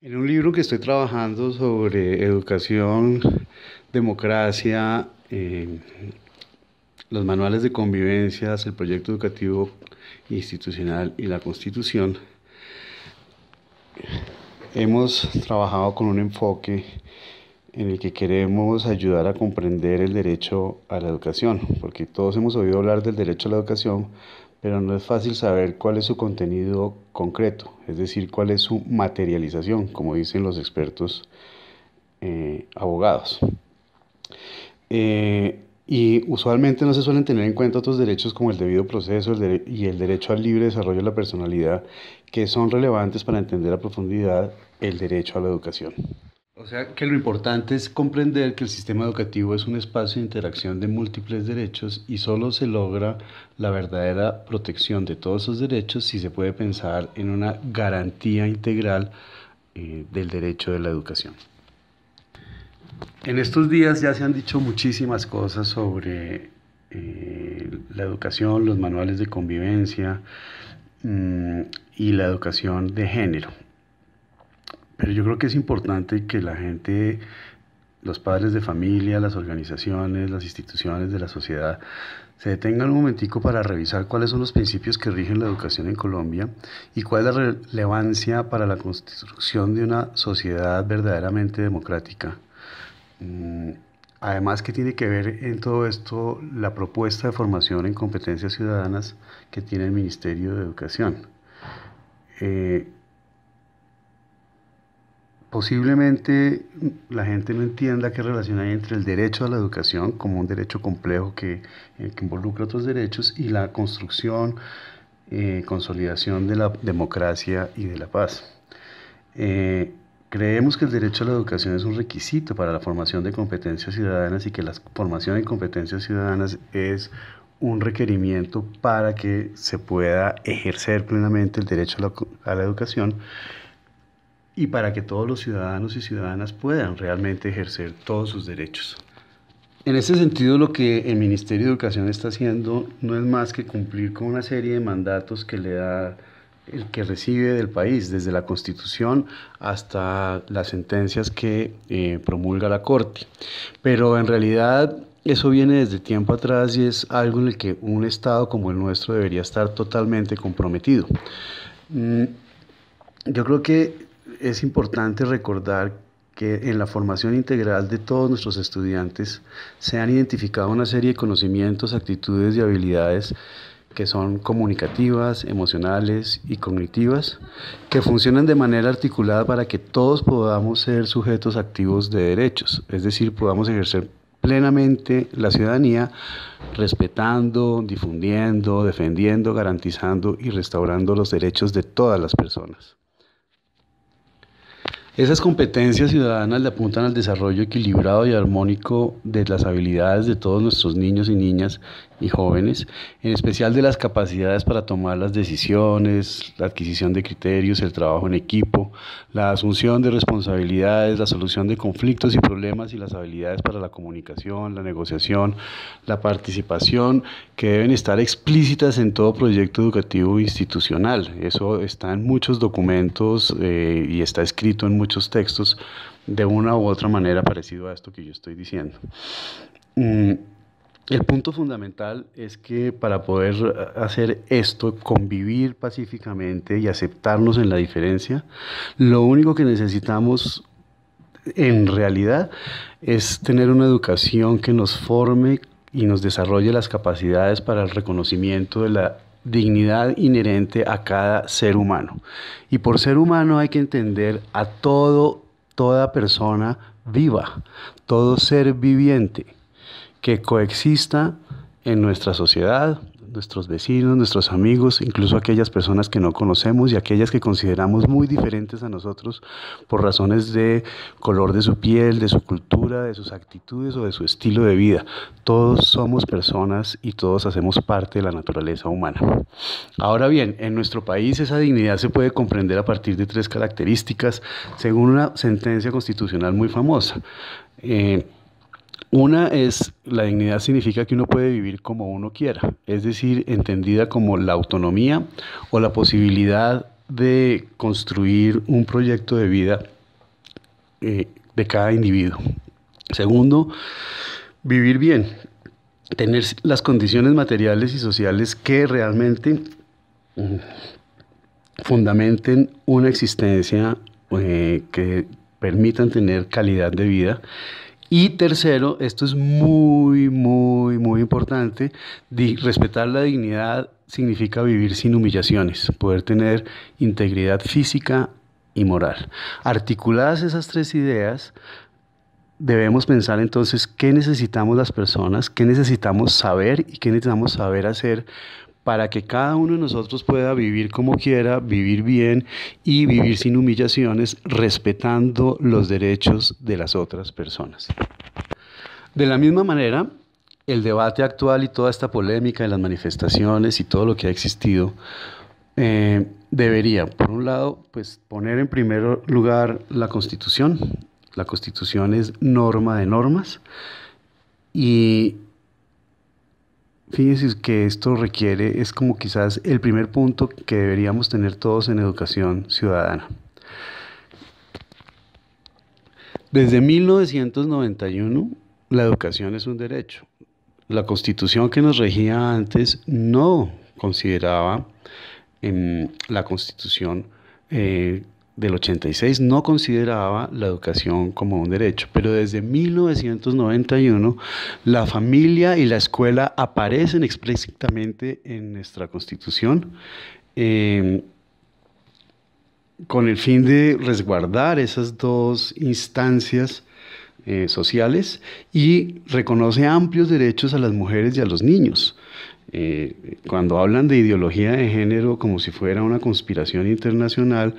En un libro que estoy trabajando sobre educación, democracia, eh, los manuales de convivencias, el proyecto educativo institucional y la constitución, hemos trabajado con un enfoque en el que queremos ayudar a comprender el derecho a la educación, porque todos hemos oído hablar del derecho a la educación, pero no es fácil saber cuál es su contenido concreto, es decir, cuál es su materialización, como dicen los expertos eh, abogados. Eh, y usualmente no se suelen tener en cuenta otros derechos como el debido proceso y el derecho al libre desarrollo de la personalidad, que son relevantes para entender a profundidad el derecho a la educación. O sea, que lo importante es comprender que el sistema educativo es un espacio de interacción de múltiples derechos y solo se logra la verdadera protección de todos esos derechos si se puede pensar en una garantía integral eh, del derecho de la educación. En estos días ya se han dicho muchísimas cosas sobre eh, la educación, los manuales de convivencia mm, y la educación de género. Pero yo creo que es importante que la gente, los padres de familia, las organizaciones, las instituciones de la sociedad, se detengan un momentico para revisar cuáles son los principios que rigen la educación en Colombia y cuál es la relevancia para la construcción de una sociedad verdaderamente democrática. Mm, además que tiene que ver en todo esto la propuesta de formación en competencias ciudadanas que tiene el Ministerio de Educación. Eh, Posiblemente la gente no entienda qué relación hay entre el derecho a la educación como un derecho complejo que, eh, involucra otros derechos y la construcción, y eh, consolidación de la democracia y de la paz. Eh, creemos que el derecho a la educación es un requisito para la formación de competencias ciudadanas y que la formación en competencias ciudadanas es un requerimiento para que se pueda ejercer plenamente el derecho a la educación y para que todos los ciudadanos y ciudadanas puedan realmente ejercer todos sus derechos. En ese sentido, lo que el Ministerio de Educación está haciendo no es más que cumplir con una serie de mandatos que le da el que recibe del país, desde la Constitución hasta las sentencias que eh, promulga la Corte. Pero en realidad eso viene desde tiempo atrás y es algo en el que un Estado como el nuestro debería estar totalmente comprometido. Mm, yo creo que es importante recordar que en la formación integral de todos nuestros estudiantes se han identificado una serie de conocimientos, actitudes y habilidades que son comunicativas, emocionales y cognitivas, que funcionan de manera articulada para que todos podamos ser sujetos activos de derechos, es decir, podamos ejercer plenamente la ciudadanía, respetando, difundiendo, defendiendo, garantizando y restaurando los derechos de todas las personas. Esas competencias ciudadanas le apuntan al desarrollo equilibrado y armónico de las habilidades de todos nuestros niños y niñas y jóvenes, en especial de las capacidades para tomar las decisiones, la adquisición de criterios, el trabajo en equipo, la asunción de responsabilidades, la solución de conflictos y problemas y las habilidades para la comunicación, la negociación, la participación, que deben estar explícitas en todo proyecto educativo institucional. Eso está en muchos documentos eh, y está escrito en muchos textos de una u otra manera parecido a esto que yo estoy diciendo. Mm, el punto fundamental es que para poder hacer esto, convivir pacíficamente y aceptarnos en la diferencia, lo único que necesitamos en realidad es tener una educación que nos forme y nos desarrolle las capacidades para el reconocimiento de la dignidad inherente a cada ser humano. Y por ser humano hay que entender a todo, toda persona viva, todo ser viviente que coexista en nuestra sociedad, nuestros vecinos, nuestros amigos, incluso aquellas personas que no conocemos y aquellas que consideramos muy diferentes a nosotros por razones de color de su piel, de su cultura, de sus actitudes o de su estilo de vida. Todos somos personas y todos hacemos parte de la naturaleza humana. Ahora bien, en nuestro país esa dignidad se puede comprender a partir de tres características según una sentencia constitucional muy famosa. Eh, una es, la dignidad significa que uno puede vivir como uno quiera, es decir, entendida como la autonomía o la posibilidad de construir un proyecto de vida eh, de cada individuo. Segundo, vivir bien, tener las condiciones materiales y sociales que realmente mm, fundamenten una existencia eh, que permitan tener calidad de vida y tercero, esto es muy, muy, muy importante, respetar la dignidad significa vivir sin humillaciones, poder tener integridad física y moral. Articuladas esas tres ideas, debemos pensar entonces qué necesitamos las personas, qué necesitamos saber y qué necesitamos saber hacer para que cada uno de nosotros pueda vivir como quiera, vivir bien y vivir sin humillaciones, respetando los derechos de las otras personas. De la misma manera, el debate actual y toda esta polémica de las manifestaciones y todo lo que ha existido, eh, debería, por un lado, pues poner en primer lugar la constitución. La constitución es norma de normas y Fíjense que esto requiere, es como quizás el primer punto que deberíamos tener todos en educación ciudadana. Desde 1991, la educación es un derecho. La constitución que nos regía antes no consideraba en em, la constitución eh, del 86 no consideraba la educación como un derecho, pero desde 1991 la familia y la escuela aparecen explícitamente en nuestra constitución em, con el fin de resguardar esas dos instancias eh, sociales y reconoce amplios derechos a las mujeres y a los niños. Eh, cuando hablan de ideología de género como si fuera una conspiración internacional,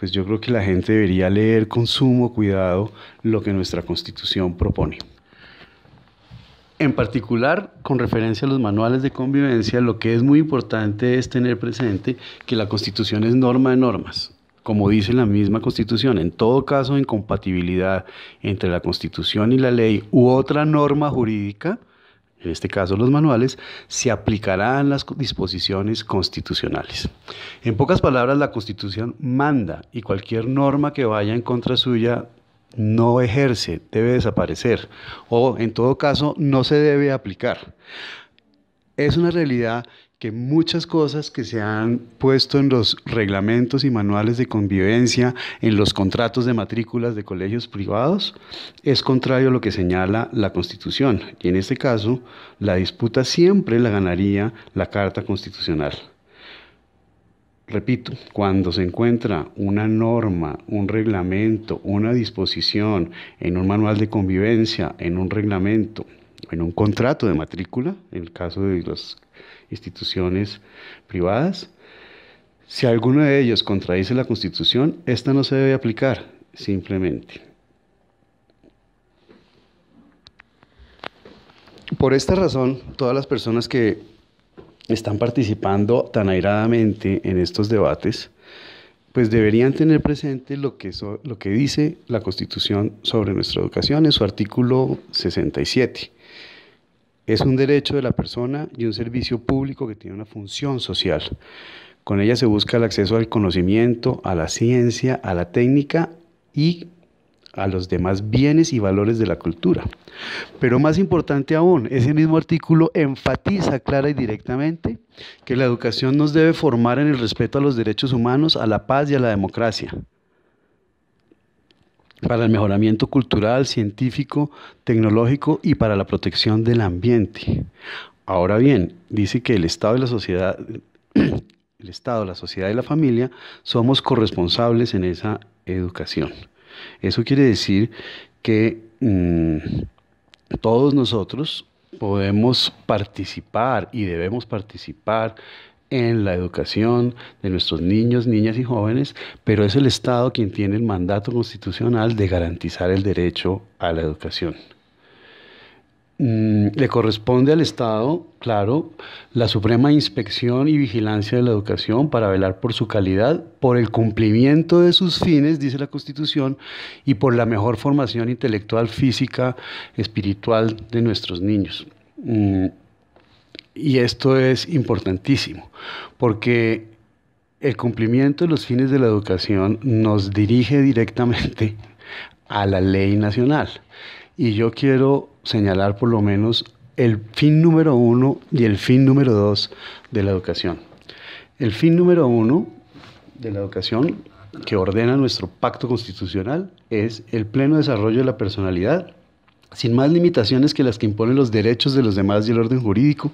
pues yo creo que la gente debería leer con sumo cuidado lo que nuestra constitución propone. En particular, con referencia a los manuales de convivencia, lo que es muy importante es tener presente que la constitución es norma de normas como dice la misma constitución. En todo caso, incompatibilidad entre la constitución y la ley u otra norma jurídica en este caso los manuales, se aplicarán las disposiciones constitucionales. En pocas palabras, la Constitución manda y cualquier norma que vaya en contra suya no ejerce, debe desaparecer o en todo caso no se debe aplicar. Es una realidad que muchas cosas que se han puesto en los reglamentos y manuales de convivencia, en los contratos de matrículas de colegios privados, es contrario a lo que señala la Constitución. Y en este caso, la disputa siempre la ganaría la Carta Constitucional. Repito, cuando se encuentra una norma, un reglamento, una disposición en un manual de convivencia, en un reglamento, en un contrato de matrícula, en el caso de las instituciones privadas. Si alguno de ellos contradice la Constitución, esta no se debe aplicar, simplemente. Por esta razón, todas las personas que están participando tan airadamente en estos debates, pues deberían tener presente lo que, lo que dice la Constitución sobre nuestra educación en su artículo 67 es un derecho de la persona y un servicio público que tiene una función social. Con ella se busca el acceso al conocimiento, a la ciencia, a la técnica y a los demás bienes y valores de la cultura. Pero más importante aún, ese mismo artículo enfatiza clara y directamente que la educación nos debe formar en el respeto a los derechos humanos, a la paz y a la democracia para el mejoramiento cultural, científico, tecnológico y para la protección del ambiente. Ahora bien, dice que el Estado y la sociedad, el Estado, la sociedad y la familia somos corresponsables en esa educación. Eso quiere decir que mm, todos nosotros podemos participar y debemos participar en la educación de nuestros niños, niñas y jóvenes, pero es el Estado quien tiene el mandato constitucional de garantizar el derecho a la educación. Mm, le corresponde al Estado, claro, la suprema inspección y vigilancia de la educación para velar por su calidad, por el cumplimiento de sus fines, dice la Constitución, y por la mejor formación intelectual, física, espiritual de nuestros niños. Mm, y esto es importantísimo, porque el cumplimiento de los fines de la educación nos dirige directamente a la ley nacional. Y yo quiero señalar por lo menos el fin número uno y el fin número dos de la educación. El fin número uno de la educación que ordena nuestro pacto constitucional es el pleno desarrollo de la personalidad sin más limitaciones que las que imponen los derechos de los demás y el orden jurídico,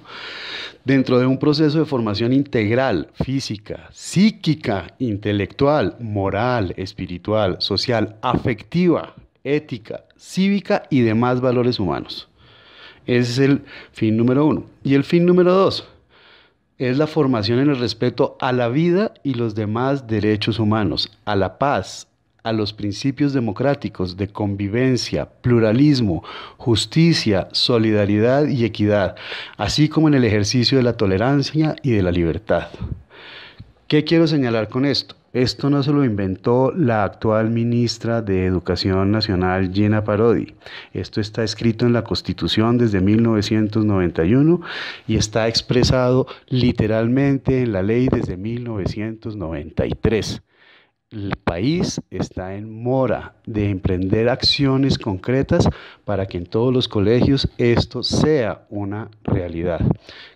dentro de un proceso de formación integral, física, psíquica, intelectual, moral, espiritual, social, afectiva, ética, cívica y demás valores humanos. Ese es el fin número uno. Y el fin número dos es la formación en el respeto a la vida y los demás derechos humanos, a la paz, a los principios democráticos de convivencia, pluralismo, justicia, solidaridad y equidad, así como en el ejercicio de la tolerancia y de la libertad. ¿Qué quiero señalar con esto? Esto no se lo inventó la actual ministra de Educación Nacional, Gina Parodi. Esto está escrito en la Constitución desde 1991 y está expresado literalmente en la ley desde 1993 el país está en mora de emprender acciones concretas para que en todos los colegios esto sea una realidad.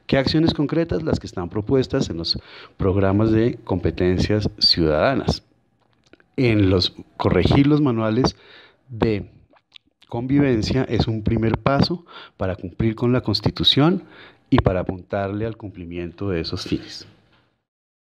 ¿Qué acciones concretas? Las que están propuestas en los programas de competencias ciudadanas, en los corregir los manuales de convivencia es un primer paso para cumplir con la Constitución y para apuntarle al cumplimiento de esos fines.